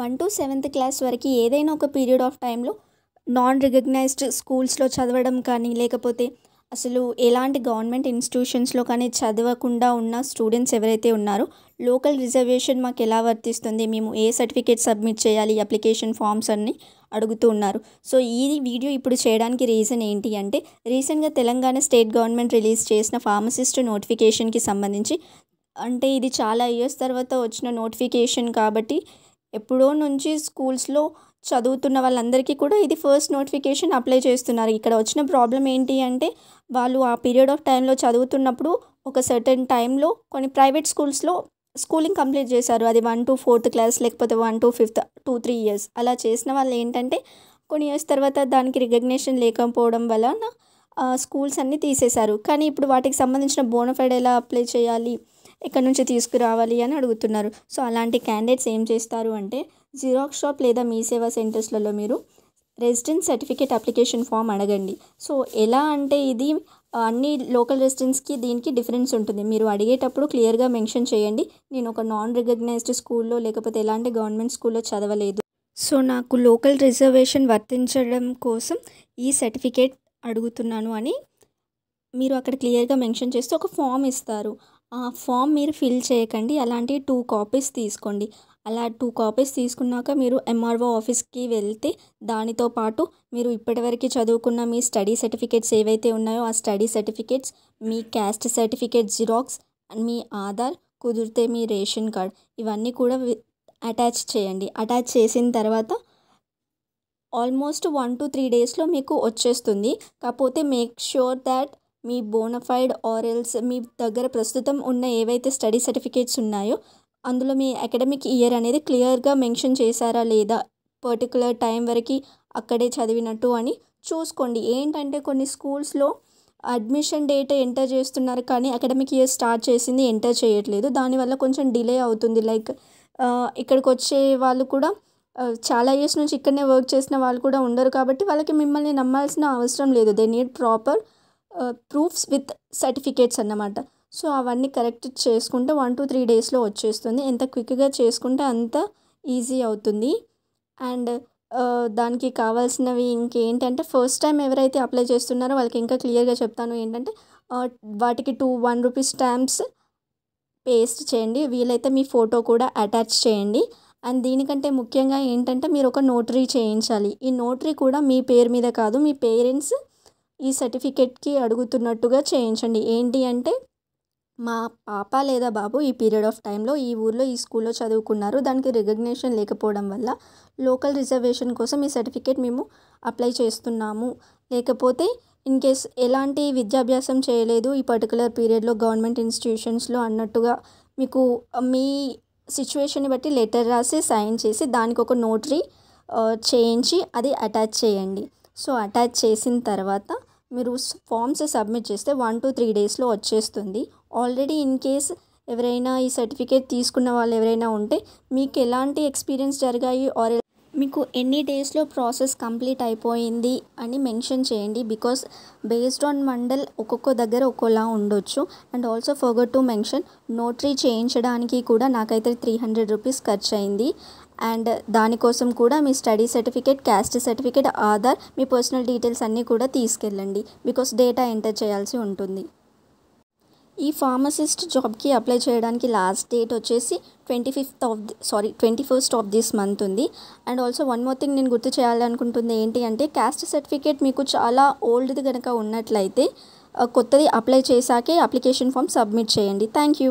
one to seventh class వరకు ఏదైనా ఒక పీరియడ్ ఆఫ్ టైంలో నాన్ రికగ్నైజ్డ్ స్కూల్స్లో చదవడం కానీ లేకపోతే అసలు ఎలాంటి గవర్నమెంట్ ఇన్స్టిట్యూషన్స్లో కానీ చదవకుండా ఉన్న స్టూడెంట్స్ ఎవరైతే ఉన్నారో లోకల్ రిజర్వేషన్ మాకు ఎలా వర్తిస్తుంది మేము ఏ సర్టిఫికేట్ సబ్మిట్ చేయాలి అప్లికేషన్ ఫామ్స్ అన్ని అడుగుతూ ఉన్నారు సో ఈ వీడియో ఇప్పుడు చేయడానికి రీజన్ ఏంటి అంటే రీసెంట్గా తెలంగాణ స్టేట్ గవర్నమెంట్ రిలీజ్ చేసిన ఫార్మసిస్ట్ నోటిఫికేషన్కి సంబంధించి అంటే ఇది చాలా ఇయర్స్ తర్వాత వచ్చిన నోటిఫికేషన్ కాబట్టి ఎప్పుడో నుంచి స్కూల్స్లో చదువుతున్న వాళ్ళందరికీ కూడా ఇది ఫస్ట్ నోటిఫికేషన్ అప్లై చేస్తున్నారు ఇక్కడ వచ్చిన ప్రాబ్లం ఏంటి అంటే వాళ్ళు ఆ పీరియడ్ ఆఫ్ టైంలో చదువుతున్నప్పుడు ఒక సర్టెన్ టైంలో కొన్ని ప్రైవేట్ స్కూల్స్లో స్కూలింగ్ కంప్లీట్ చేశారు అది వన్ టు ఫోర్త్ క్లాస్ లేకపోతే one to fifth two three years అలా చేసిన వాళ్ళు ఏంటంటే కొన్ని ఇయర్స్ తర్వాత దానికి రికగ్నేషన్ లేకపోవడం వలన స్కూల్స్ అన్నీ తీసేశారు కానీ ఇప్పుడు వాటికి సంబంధించిన బోనఫైడ్ ఎలా అప్లై చేయాలి ఎక్కడి నుంచి తీసుకురావాలి అని అడుగుతున్నారు సో అలాంటి క్యాండిడేట్స్ ఏం చేస్తారు అంటే జిరాక్స్ షాప్ లేదా మీ సేవా సెంటర్స్లలో మీరు రెసిడెన్స్ సర్టిఫికేట్ అప్లికేషన్ ఫామ్ అడగండి సో ఎలా అంటే ఇది అన్ని లోకల్ రెసిడెన్స్కి దీనికి డిఫరెన్స్ ఉంటుంది మీరు అడిగేటప్పుడు క్లియర్గా మెన్షన్ చేయండి నేను ఒక నాన్ రికగ్నైజ్డ్ స్కూల్లో లేకపోతే ఎలాంటి గవర్నమెంట్ స్కూల్లో చదవలేదు సో నాకు లోకల్ రిజర్వేషన్ వర్తించడం కోసం ఈ సర్టిఫికేట్ అడుగుతున్నాను అని మీరు అక్కడ క్లియర్గా మెన్షన్ చేస్తే ఒక ఫామ్ ఇస్తారు ఫామ్ మీరు ఫిల్ చేయకండి అలాంటి టూ కాపీస్ తీసుకోండి అలా టూ కాపీస్ తీసుకున్నాక మీరు ఎంఆర్ఓ ఆఫీస్కి వెళ్తే దానితో పాటు మీరు ఇప్పటివరకు చదువుకున్న మీ స్టడీ సర్టిఫికేట్స్ ఏవైతే ఉన్నాయో ఆ స్టడీ సర్టిఫికేట్స్ మీ క్యాస్ట్ సర్టిఫికేట్ జిరాక్స్ అండ్ మీ ఆధార్ కుదిరితే మీ రేషన్ కార్డ్ ఇవన్నీ కూడా అటాచ్ చేయండి అటాచ్ చేసిన తర్వాత ఆల్మోస్ట్ వన్ టు త్రీ డేస్లో మీకు వచ్చేస్తుంది కాకపోతే మేక్ ష్యూర్ దాట్ మీ బోనఫైడ్ ఆర్ఎల్స్ మీ దగ్గర ప్రస్తుతం ఉన్న ఏవైతే స్టడీ సర్టిఫికేట్స్ ఉన్నాయో అందులో మీ అకాడమిక్ ఇయర్ అనేది క్లియర్గా మెన్షన్ చేశారా లేదా పర్టికులర్ టైం వరకు అక్కడే చదివినట్టు అని చూసుకోండి ఏంటంటే కొన్ని స్కూల్స్లో అడ్మిషన్ డేట్ ఎంటర్ చేస్తున్నారు కానీ అకాడమిక్ ఇయర్ స్టార్ట్ చేసింది ఎంటర్ చేయట్లేదు దానివల్ల కొంచెం డిలే అవుతుంది లైక్ ఇక్కడికి వచ్చే వాళ్ళు కూడా చాలా ఇయర్స్ నుంచి ఇక్కడనే వర్క్ చేసిన వాళ్ళు కూడా ఉండరు కాబట్టి వాళ్ళకి మిమ్మల్ని నమ్మాల్సిన అవసరం లేదు they need proper proofs with certificates అన్నమాట సో అవన్నీ కరెక్ట్ చేసుకుంటే వన్ టు త్రీ డేస్లో వచ్చేస్తుంది ఎంత క్విక్గా చేసుకుంటే అంత ఈజీ అవుతుంది అండ్ దానికి కావాల్సినవి ఇంకేంటంటే ఫస్ట్ టైం ఎవరైతే అప్లై చేస్తున్నారో వాళ్ళకి ఇంకా క్లియర్గా చెప్తాను ఏంటంటే వాటికి two one rupee stamps paste చేయండి వీలైతే మీ ఫోటో కూడా అటాచ్ చేయండి అండ్ దీనికంటే ముఖ్యంగా ఏంటంటే మీరు ఒక నోటరీ చేయించాలి ఈ నోటరీ కూడా మీ పేరు మీద కాదు మీ పేరెంట్స్ ఈ సర్టిఫికెట్కి అడుగుతున్నట్టుగా చేయించండి ఏంటి అంటే మా పాప లేదా బాబు ఈ పీరియడ్ ఆఫ్ టైంలో ఈ ఊర్లో ఈ స్కూల్లో చదువుకున్నారు దానికి రికగ్నేషన్ లేకపోవడం వల్ల లోకల్ రిజర్వేషన్ కోసం ఈ సర్టిఫికేట్ మేము అప్లై చేస్తున్నాము లేకపోతే ఇన్ కేస్ ఎలాంటి విద్యాభ్యాసం చేయలేదు ఈ పర్టికులర్ పీరియడ్లో గవర్నమెంట్ ఇన్స్టిట్యూషన్స్లో అన్నట్టుగా మీకు మీ సిచ్యువేషన్ని బట్టి లెటర్ రాసి సైన్ చేసి దానికి ఒక నోటరీ చేయించి అది అటాచ్ చేయండి సో అటాచ్ చేసిన తర్వాత మీరు ఫామ్స్ సబ్మిట్ చేస్తే వన్ టు త్రీ డేస్లో వచ్చేస్తుంది ఆల్రెడీ ఇన్ కేస్ ఎవరైనా ఈ సర్టిఫికేట్ తీసుకున్న వాళ్ళు ఎవరైనా ఉంటే మీకు ఎలాంటి ఎక్స్పీరియన్స్ జరిగాయి ఆర్ మీకు ఎన్ని డేస్లో ప్రాసెస్ కంప్లీట్ అయిపోయింది అని మెన్షన్ చేయండి బికాస్ బేస్డ్ ఆన్ మండల్ ఒక్కొక్క దగ్గర ఒక్కోలా ఉండొచ్చు and also forgot to mention notary చేయించడానికి కూడా నాకైతే త్రీ హండ్రెడ్ రూపీస్ ఖర్చు అయింది అండ్ దానికోసం కూడా మీ study certificate caste certificate Aadhaar మీ పర్సనల్ డీటెయిల్స్ అన్నీ కూడా తీసుకెళ్ళండి బికాస్ డేటా ఎంటర్ చేయాల్సి ఉంటుంది ఈ ఫార్మసిస్ట్ జాబ్కి అప్లై చేయడానికి లాస్ట్ డేట్ వచ్చేసి twenty fifth of sorry twenty first of this month ఉంది and also one more thing నేను గుర్తు చేయాలనుకుంటుంది ఏంటి అంటే క్యాస్ట్ సర్టిఫికేట్ మీకు చాలా ఓల్డ్ది కనుక ఉన్నట్లయితే కొత్తది అప్లై చేశాకే అప్లికేషన్ ఫామ్ సబ్మిట్ చేయండి థ్యాంక్ యూ